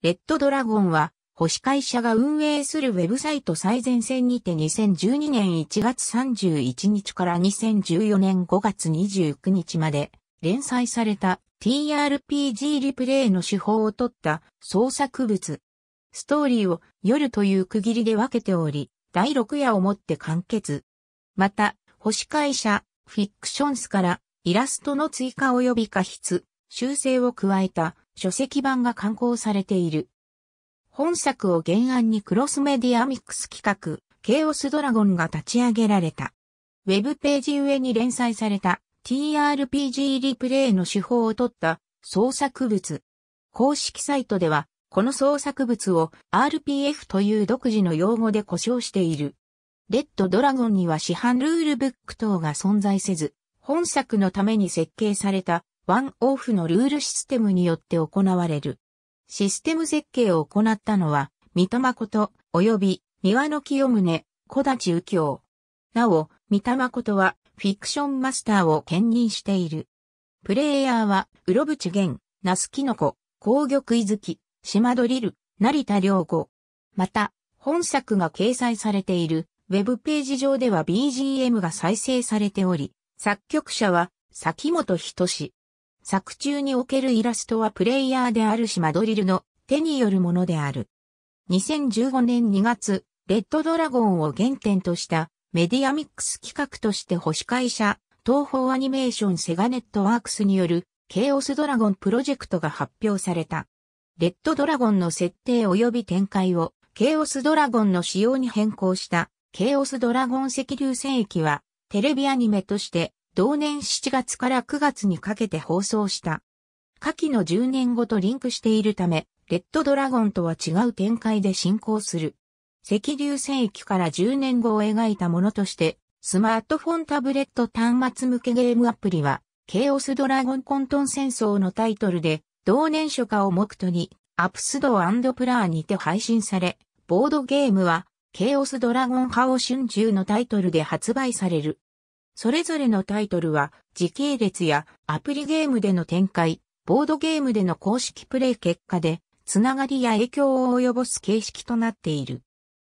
レッドドラゴンは、星会社が運営するウェブサイト最前線にて2012年1月31日から2014年5月29日まで連載された TRPG リプレイの手法を取った創作物。ストーリーを夜という区切りで分けており、第6夜をもって完結。また、星会社、フィクションスからイラストの追加及び加筆、修正を加えた書籍版が刊行されている。本作を原案にクロスメディアミックス企画、ケオスドラゴンが立ち上げられた。ウェブページ上に連載された TRPG リプレイの手法を取った創作物。公式サイトでは、この創作物を RPF という独自の用語で呼称している。レッドドラゴンには市販ルールブック等が存在せず、本作のために設計されたワンオフのルールシステムによって行われる。システム設計を行ったのは、三戸誠、及び、三輪の清宗、小立右京。なお、三戸誠は、フィクションマスターを兼任している。プレイヤーは、うろぶちげん、なすきのこ、紅玉いづき、島ドリル、成田良子。また、本作が掲載されている、ウェブページ上では BGM が再生されており、作曲者は、崎本人志。作中におけるイラストはプレイヤーであるしマドリルの手によるものである。2015年2月、レッドドラゴンを原点としたメディアミックス企画として保守会社、東方アニメーションセガネットワークスによるケイオスドラゴンプロジェクトが発表された。レッドドラゴンの設定及び展開をケイオスドラゴンの仕様に変更したケイオスドラゴン赤流戦役はテレビアニメとして同年7月から9月にかけて放送した。下記の10年後とリンクしているため、レッドドラゴンとは違う展開で進行する。赤流戦域から10年後を描いたものとして、スマートフォンタブレット端末向けゲームアプリは、ケイオスドラゴン混沌戦争のタイトルで、同年初夏を目途に、アップスドアプラーにて配信され、ボードゲームは、ケイオスドラゴンハオ春秋のタイトルで発売される。それぞれのタイトルは、時系列やアプリゲームでの展開、ボードゲームでの公式プレイ結果で、つながりや影響を及ぼす形式となっている。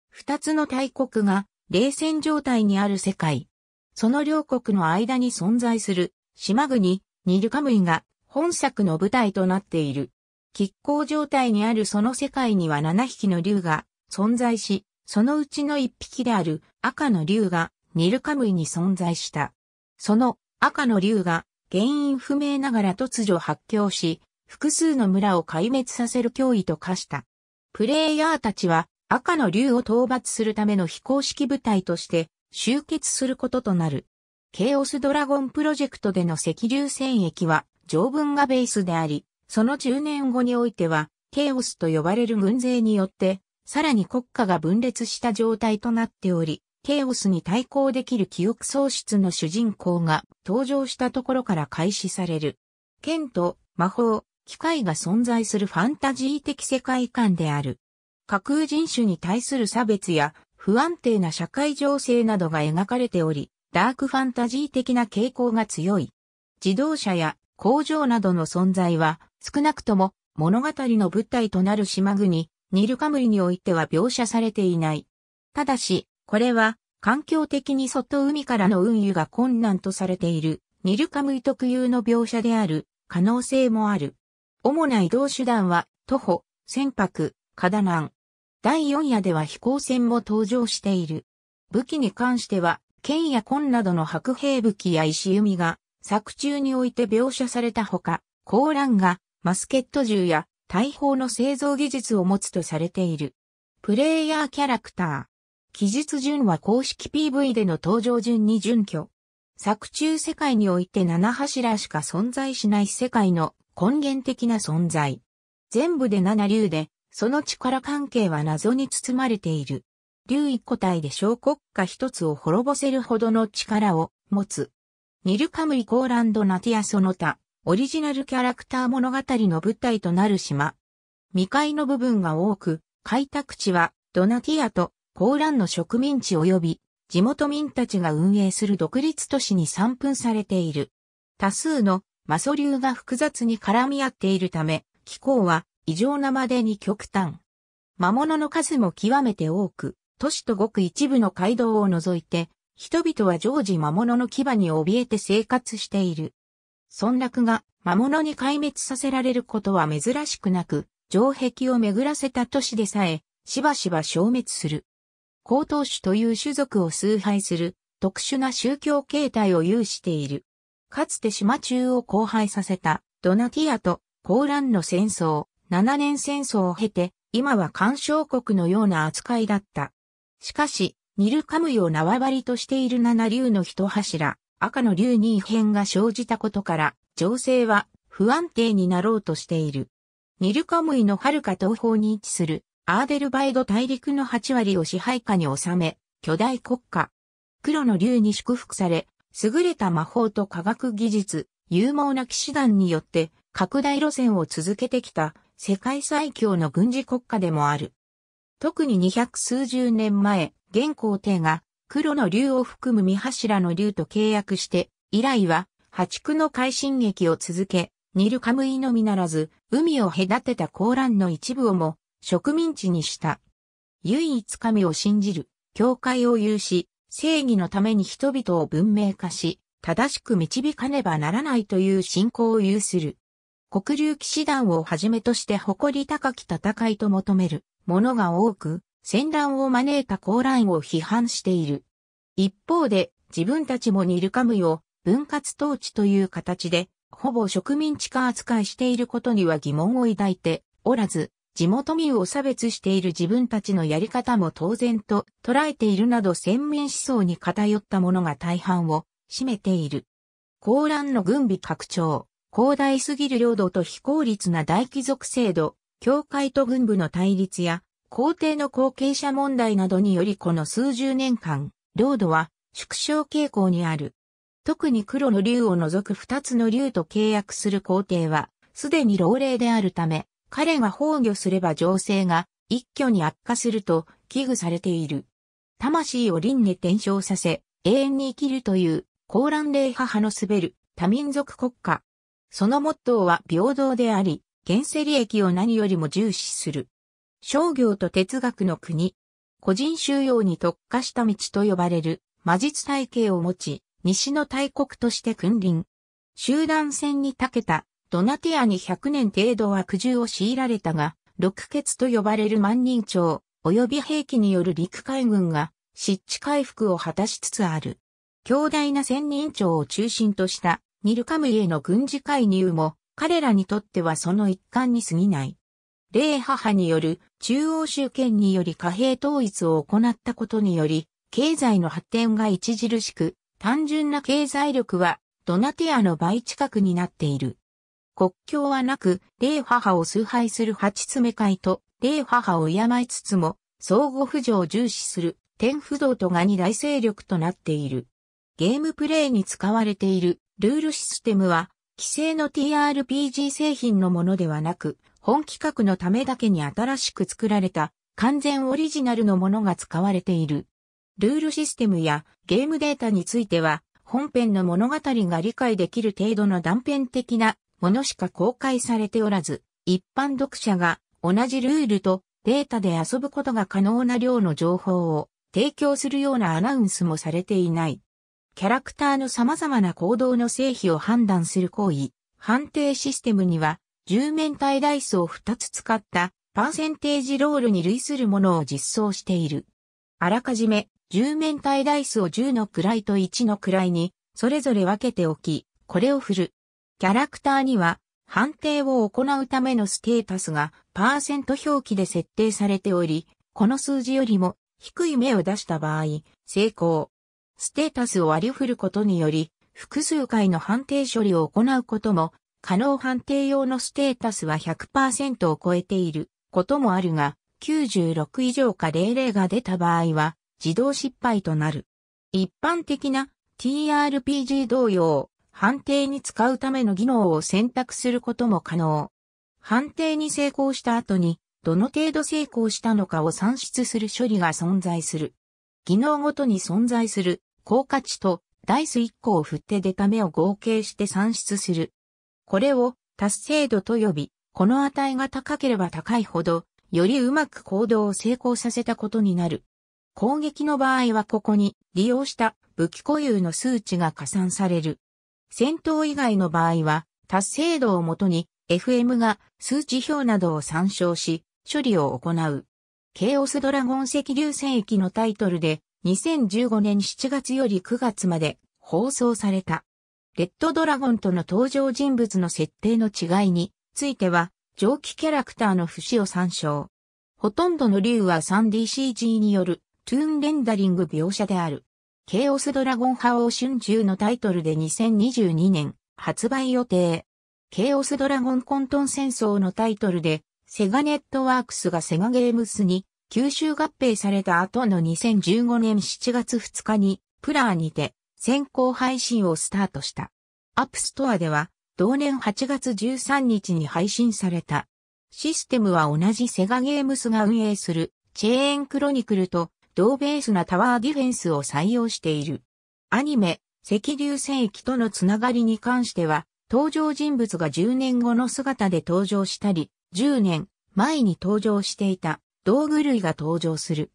二つの大国が、冷戦状態にある世界。その両国の間に存在する、島国、ニルカムイが、本作の舞台となっている。拮抗状態にあるその世界には7匹の竜が存在し、そのうちの1匹である赤の竜がニルカムイに存在した。その赤の竜が原因不明ながら突如発狂し、複数の村を壊滅させる脅威と化した。プレイヤーたちは赤の竜を討伐するための非公式部隊として集結することとなる。ケイオスドラゴンプロジェクトでの赤竜戦役は条文がベースであり、その10年後においては、ケイオスと呼ばれる軍勢によって、さらに国家が分裂した状態となっており、ケイオスに対抗できる記憶喪失の主人公が登場したところから開始される。剣と魔法、機械が存在するファンタジー的世界観である。架空人種に対する差別や不安定な社会情勢などが描かれており、ダークファンタジー的な傾向が強い。自動車や工場などの存在は少なくとも物語の舞台となる島国、ニルカムリにおいては描写されていない。ただし、これは、環境的に外海からの運輸が困難とされている、ニルカムイ特有の描写である、可能性もある。主な移動手段は、徒歩、船舶、カダナン。第4夜では飛行船も登場している。武器に関しては、剣や紺などの白兵武器や石弓が、作中において描写されたほか、コーランが、マスケット銃や、大砲の製造技術を持つとされている。プレイヤーキャラクター。記述順は公式 PV での登場順に準拠。作中世界において7柱しか存在しない世界の根源的な存在。全部で7竜で、その力関係は謎に包まれている。竜一個体で小国家一つを滅ぼせるほどの力を持つ。ニルカムリコーランドナティアその他、オリジナルキャラクター物語の舞台となる島。未開の部分が多く、開拓地はドナティアと高ーランの植民地及び地元民たちが運営する独立都市に散分されている。多数のマソ流が複雑に絡み合っているため、気候は異常なまでに極端。魔物の数も極めて多く、都市とごく一部の街道を除いて、人々は常時魔物の牙に怯えて生活している。村落が魔物に壊滅させられることは珍しくなく、城壁を巡らせた都市でさえ、しばしば消滅する。高等種という種族を崇拝する特殊な宗教形態を有している。かつて島中を荒廃させたドナティアとコーランの戦争、7年戦争を経て、今は干渉国のような扱いだった。しかし、ニルカムイを縄張りとしている七竜の一柱、赤の竜に異変が生じたことから、情勢は不安定になろうとしている。ニルカムイの遥か東方に位置するアーデルバイド大陸の8割を支配下に収め、巨大国家。黒の竜に祝福され、優れた魔法と科学技術、勇猛な騎士団によって拡大路線を続けてきた世界最強の軍事国家でもある。特に200数十年前、現皇帝が黒の竜を含む三柱の竜と契約して、以来は破竹の快進撃を続け、ニルカムイのみならず、海を隔てたコーランの一部をも植民地にした。唯一神を信じる、教会を有し、正義のために人々を文明化し、正しく導かねばならないという信仰を有する。黒流騎士団をはじめとして誇り高き戦いと求めるものが多く、戦乱を招いた高乱を批判している。一方で、自分たちもニルカムイを分割統治という形で、ほぼ植民地化扱いしていることには疑問を抱いておらず、地元民を差別している自分たちのやり方も当然と捉えているなど先民思想に偏ったものが大半を占めている。高乱の軍備拡張、広大すぎる領土と非効率な大貴族制度、教会と軍部の対立や、皇帝の後継者問題などによりこの数十年間、領土は縮小傾向にある。特に黒の竜を除く二つの竜と契約する皇帝は、すでに老齢であるため、彼が崩御すれば情勢が一挙に悪化すると危惧されている。魂を輪廻転生させ、永遠に生きるという、高蘭霊派の滑る多民族国家。そのモットーは平等であり、現世利益を何よりも重視する。商業と哲学の国。個人収容に特化した道と呼ばれる魔術体系を持ち、西の大国として君臨。集団戦に長けたドナティアに100年程度は苦渋を強いられたが、六欠と呼ばれる万人町、及び兵器による陸海軍が、湿地回復を果たしつつある。強大な千人町を中心とした、ニルカムイへの軍事介入も、彼らにとってはその一環に過ぎない。霊母による中央集権により貨幣統一を行ったことにより、経済の発展が著しく、単純な経済力はドナティアの倍近くになっている。国境はなく、霊母を崇拝する八つ目会と、霊母を敬いつつも、相互扶助を重視する、天不動とが二大勢力となっている。ゲームプレイに使われているルールシステムは、既成の TRPG 製品のものではなく、本企画のためだけに新しく作られた完全オリジナルのものが使われている。ルールシステムやゲームデータについては、本編の物語が理解できる程度の断片的なものしか公開されておらず、一般読者が同じルールとデータで遊ぶことが可能な量の情報を提供するようなアナウンスもされていない。キャラクターの様々な行動の成否を判断する行為、判定システムには、10面体ダイスを2つ使ったパーセンテージロールに類するものを実装している。あらかじめ、10面体ダイスを10の位と1の位に、それぞれ分けておき、これを振るキャラクターには判定を行うためのステータスがパーセント表記で設定されており、この数字よりも低い目を出した場合、成功。ステータスを割り振ることにより、複数回の判定処理を行うことも、可能判定用のステータスは100%を超えていることもあるが、96以上か00が出た場合は、自動失敗となる。一般的な TRPG 同様、判定に使うための技能を選択することも可能。判定に成功した後に、どの程度成功したのかを算出する処理が存在する。技能ごとに存在する効果値とダイス1個を振って出た目を合計して算出する。これを達成度と呼び、この値が高ければ高いほど、よりうまく行動を成功させたことになる。攻撃の場合はここに利用した武器固有の数値が加算される。戦闘以外の場合は、達成度をもとに FM が数値表などを参照し、処理を行う。ケイオスドラゴン赤流戦役のタイトルで、2015年7月より9月まで放送された。レッドドラゴンとの登場人物の設定の違いについては、上記キャラクターの節を参照。ほとんどの竜は 3DCG によるトゥーンレンダリング描写である。ケイオスドラゴン覇王春秋のタイトルで2022年発売予定。ケイオスドラゴン混沌戦争のタイトルで、セガネットワークスがセガゲームスに吸収合併された後の2015年7月2日にプラーにて先行配信をスタートした。アップストアでは同年8月13日に配信された。システムは同じセガゲームスが運営するチェーンクロニクルと同ベースなタワーディフェンスを採用している。アニメ、赤流戦域とのつながりに関しては、登場人物が10年後の姿で登場したり、10年前に登場していた道具類が登場する。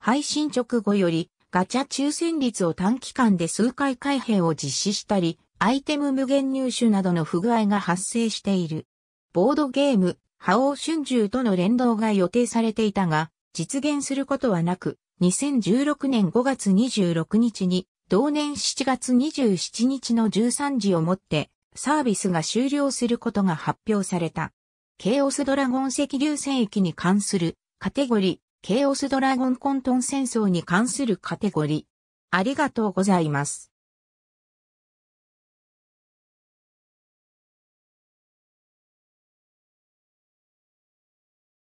配信直後よりガチャ抽選率を短期間で数回改閉を実施したり、アイテム無限入手などの不具合が発生している。ボードゲーム、覇王春秋との連動が予定されていたが、実現することはなく、2016年5月26日に、同年7月27日の13時をもって、サービスが終了することが発表された。ケイオスドラゴン赤流戦域に関するカテゴリー、ケイオスドラゴン混沌戦争に関するカテゴリー。ありがとうございます。